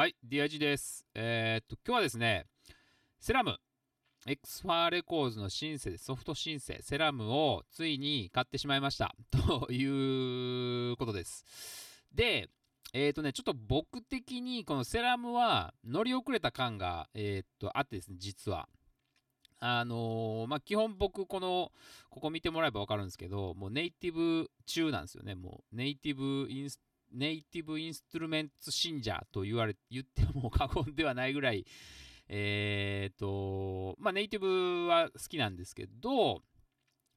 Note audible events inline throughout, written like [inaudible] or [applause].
はい、DIG です。えー、っと、今日はですね、セラム、x ファーレコーズのシンセ、ソフトシンセ、セラムをついに買ってしまいました。[laughs] ということです。で、えー、っとね、ちょっと僕的に、このセラムは乗り遅れた感が、えー、っと、あってですね、実は。あのー、まあ、基本僕、この、ここ見てもらえばわかるんですけど、もうネイティブ中なんですよね。もうネイティブインスネイティブインストゥルメンツ信者と言われ、[laughs] 言っても過言ではないぐらい、えー、と、まあ、ネイティブは好きなんですけど、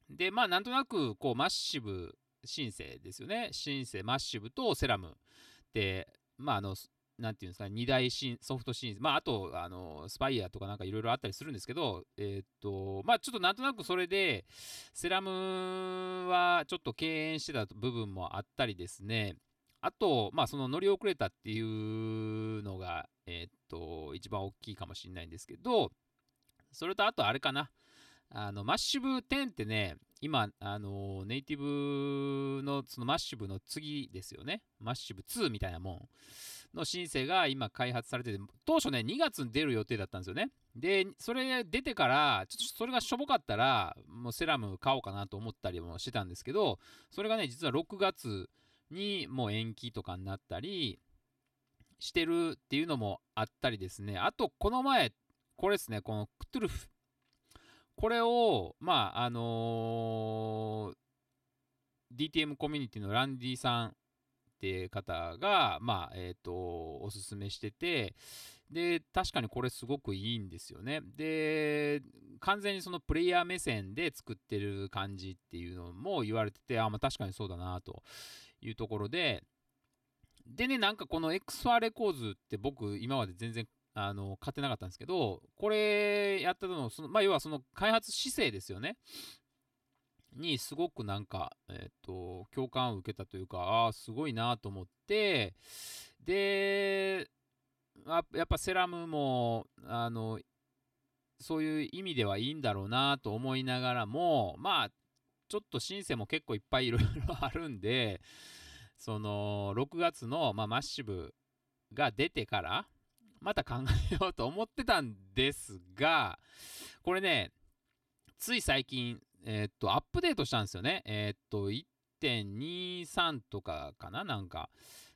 で、まあ、なんとなく、こう、マッシブ、シンセですよね。シンセ、マッシブとセラムって、まあ、あの、なんていうんですか、二大シンソフトシンセ、まあ、あと、あの、スパイアとかなんかいろいろあったりするんですけど、えー、っと、まあ、ちょっとなんとなくそれで、セラムはちょっと敬遠してた部分もあったりですね、あと、まあ、その乗り遅れたっていうのが、えー、っと、一番大きいかもしれないんですけど、それとあとあれかな。あの、マッシブ10ってね、今、あの、ネイティブの、そのマッシブの次ですよね。マッシブ2みたいなもんの申請が今開発されてて、当初ね、2月に出る予定だったんですよね。で、それ出てから、ちょっとそれがしょぼかったら、もうセラム買おうかなと思ったりもしてたんですけど、それがね、実は6月、にもう延期とかになったりしてるっていうのもあったりですね。あと、この前、これですね、このクトゥルフ。これを、まあ、あのー、DTM コミュニティのランディさんって方が、まあ、えっ、ー、と、おすすめしてて、で、確かにこれすごくいいんですよね。で、完全にそのプレイヤー目線で作ってる感じっていうのも言われてて、あ、まあ確かにそうだなというところで、でね、なんかこの XR レコーズって僕今まで全然あの買ってなかったんですけど、これやったの、そのまあ、要はその開発姿勢ですよね。にすごくなんか、えっ、ー、と、共感を受けたというか、ああ、すごいなと思って、で、やっぱセラムも、あの、そういう意味ではいいんだろうなと思いながらも、まあ、ちょっとシンセも結構いっぱいいろいろあるんで、その、6月の、まあ、マッシブが出てから、また考えようと思ってたんですが、これね、つい最近、えー、っと、アップデートしたんですよね。えー、っと、1.23とかかななんか。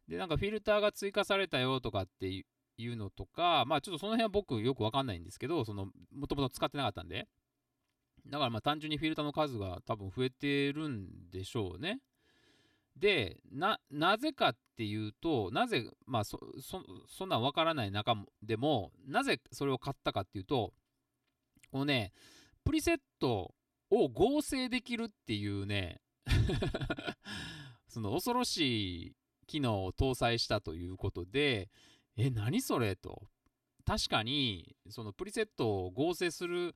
で、なんかフィルターが追加されたよとかっていうのとか、まあちょっとその辺は僕よくわかんないんですけど、その、もともと使ってなかったんで。だからまあ単純にフィルターの数が多分増えてるんでしょうね。で、な、なぜかっていうと、なぜ、まあそ、そ、そんなんわからない中でも、なぜそれを買ったかっていうと、このね、プリセットを合成できるっていうね [laughs] その恐ろしい機能を搭載したということで、え、何それと。確かに、そのプリセットを合成する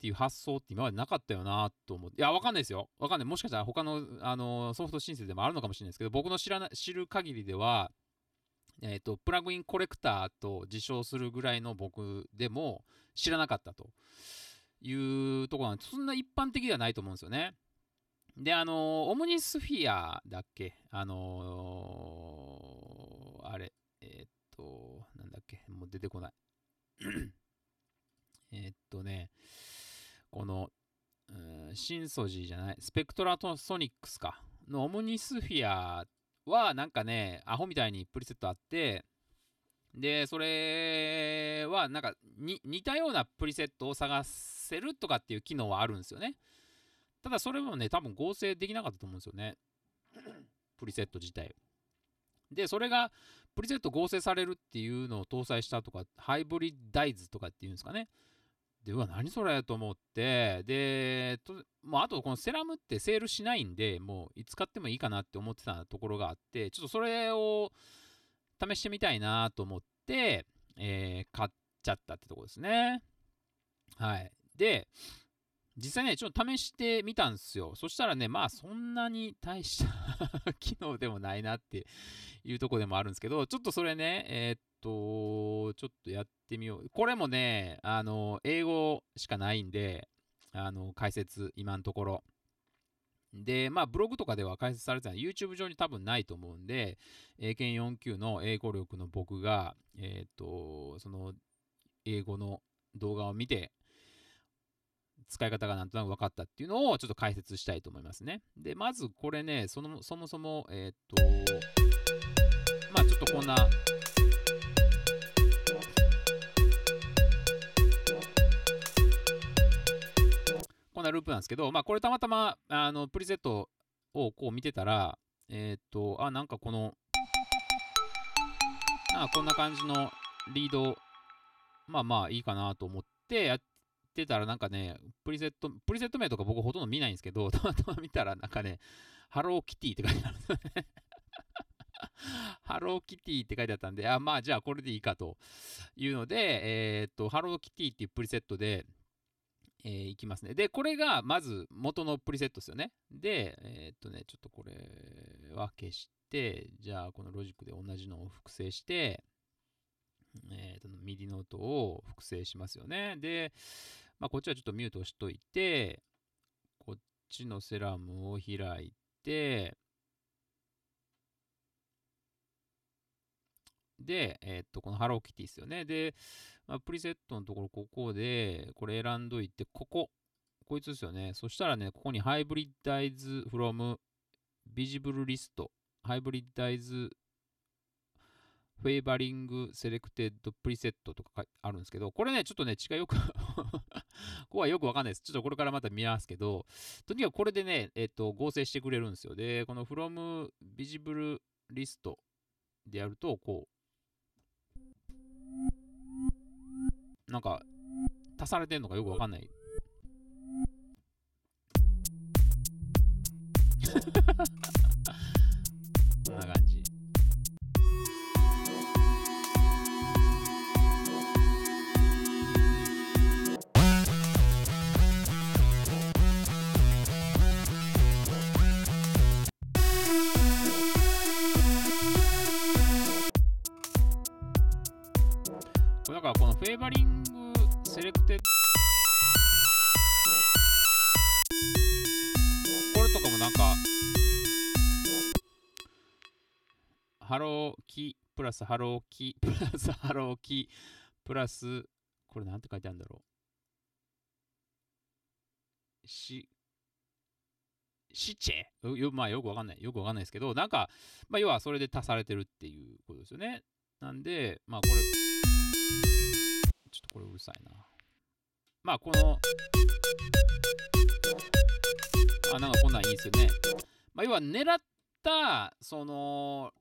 っていう発想って今までなかったよなと思って。いや、わかんないですよ。わかんない。もしかしたら他の、あの、ソフト申請でもあるのかもしれないですけど、僕の知らな知る限りでは、えっ、ー、と、プラグインコレクターと自称するぐらいの僕でも知らなかったというところなんで、そんな一般的ではないと思うんですよね。で、あの、オムニスフィアだっけあのー、あれ、えっ、ー、と、なんだっけもう出てこない。[clears throat] えっとね、この、うん、シンソジーじゃない、スペクトラトソニックスか、のオムニスフィアは、なんかね、アホみたいにプリセットあって、で、それは、なんか似たようなプリセットを探せるとかっていう機能はあるんですよね。ただ、それもね、多分合成できなかったと思うんですよね。[clears throat] プリセット自体。で、それが、プリセット合成されるっていうのを搭載したとか、ハイブリッダイズとかっていうんですかね。で、うわ、何それと思って、で、ともうあとこのセラムってセールしないんで、もういつ買ってもいいかなって思ってたところがあって、ちょっとそれを試してみたいなと思って、えー、買っちゃったってとこですね。はい。で、実際ね、ちょっと試してみたんですよ。そしたらね、まあそんなに大した機能でもないなっていうとこでもあるんですけど、ちょっとそれね、えー、っと、ちょっとやってみよう。これもね、あの、英語しかないんで、あの、解説、今のところ。で、まあ、ブログとかでは解説されてない、YouTube 上に多分ないと思うんで、英検4級の英語力の僕が、えー、っと、その、英語の動画を見て、使い方がなんとなく分かったっていうのをちょっと解説したいと思いますね。で、まずこれね、そのそもそも、えー、っと、まあちょっとこんな、こんなループなんですけど、まあこれたまたま、あの、プリセットをこう見てたら、えー、っと、あ、なんかこの、あこんな感じのリード、まあまあいいかなと思ってってたらなんかね、プリセット、プリセット名とか僕ほとんど見ないんですけど、[laughs] たまたま見たらなんかね、ハローキティって書いてあるんですよね。ハローキティって書いてあったんで、あ、まあじゃあこれでいいかというので、えー、っと、ハローキティっていうプリセットで、えー、いきますね。で、これがまず元のプリセットですよね。で、えー、っとね、ちょっとこれは消して、じゃあこのロジックで同じのを複製して、えー、とミディの音を複製しますよね。で、まあ、こっちはちょっとミュートしといて、こっちのセラムを開いて、で、えー、っと、このハローキティですよね。で、まあ、プリセットのところ、ここで、これ選んどいて、ここ、こいつですよね。そしたらね、ここにハイブリッダイズフロムビジブルリスト、ハイブリッダイズフェイバリングセレクテッドプリセットとかあるんですけど、これね、ちょっとね、違いよく [laughs] ここはよくわかんないです。ちょっとこれからまた見ますけど、とにかくこれでね、えっ、と、合成してくれるんですよ。で、この from visible list でやると、こう、なんか、足されてんのかよくわかんないフェーバリングセレクテッドこれとかもなんかハローキプラスハローキプラスハローキプラスこれなんて書いてあるんだろうしシチェよ,、まあ、よくわかんない。よくわかんないですけど、なんか、まあ、要はそれで足されてるっていうことですよね。なんで、まあ、これ。ちょっとこれうるさいな。まあ、この、あ、なんかこんなんいいですよね。まあ、要は狙った、その、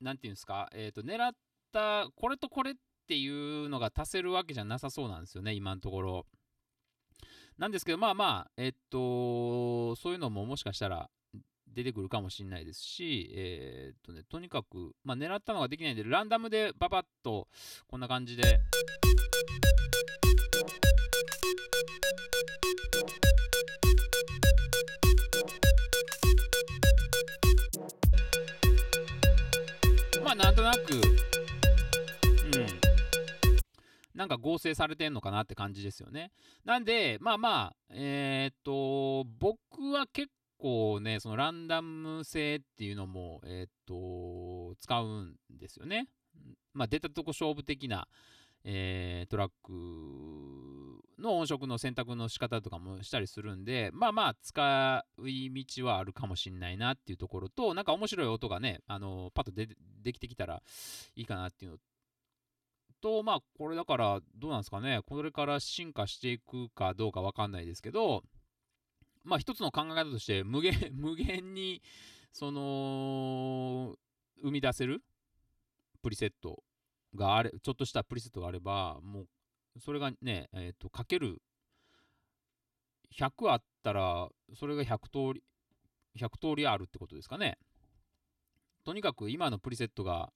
なんていうんですか、えっ、ー、と、狙った、これとこれっていうのが足せるわけじゃなさそうなんですよね、今のところ。なんですけど、まあまあ、えっと、そういうのももしかしたら、出てくるかもしれないですし、えー、っとね、とにかく、まあ、狙ったのができないんで、ランダムでババッとこんな感じで。まあ、なんとなく、うん。なんか合成されてんのかなって感じですよね。なんで、まあまあ、えー、っと、僕は結構ね、そのランダム性っていうのも、えっ、と、使うんですよね。まあ、出たとこ勝負的な、えー、トラックの音色の選択の仕方とかもしたりするんで、まあまあ、使い道はあるかもしんないなっていうところと、なんか面白い音がね、あの、パッとでできてきたらいいかなっていうのと、まあ、これだから、どうなんですかね、これから進化していくかどうかわかんないですけど、まあ一つの考え方として無限、[laughs] 無限に、その、生み出せるプリセットがあれ、ちょっとしたプリセットがあれば、もう、それがね、えっ、ー、と、かける100あったら、それが100通り、100通りあるってことですかね。とにかく今のプリセットが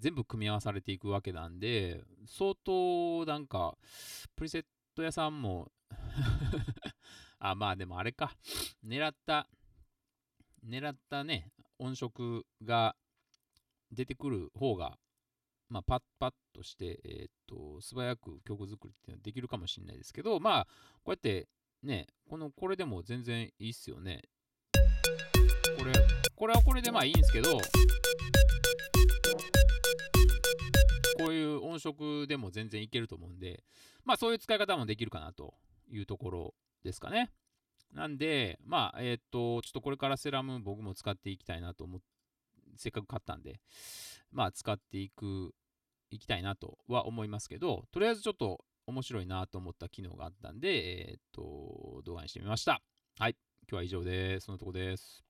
全部組み合わされていくわけなんで、相当なんか、プリセット屋さんも [laughs] あ、まあでもあれか。狙った、狙ったね、音色が出てくる方が、まあ、パッパッとして、えー、っと、素早く曲作りっていうのはできるかもしれないですけど、まあ、こうやってね、この、これでも全然いいっすよね。これ、これはこれでまあいいんですけど、こういう音色でも全然いけると思うんで、まあそういう使い方もできるかなというところですかね。なんで、まあ、えっ、ー、と、ちょっとこれからセラム僕も使っていきたいなと思って、せっかく買ったんで、まあ、使っていく、いきたいなとは思いますけど、とりあえずちょっと面白いなと思った機能があったんで、えっ、ー、と、動画にしてみました。はい。今日は以上です。そのとこです。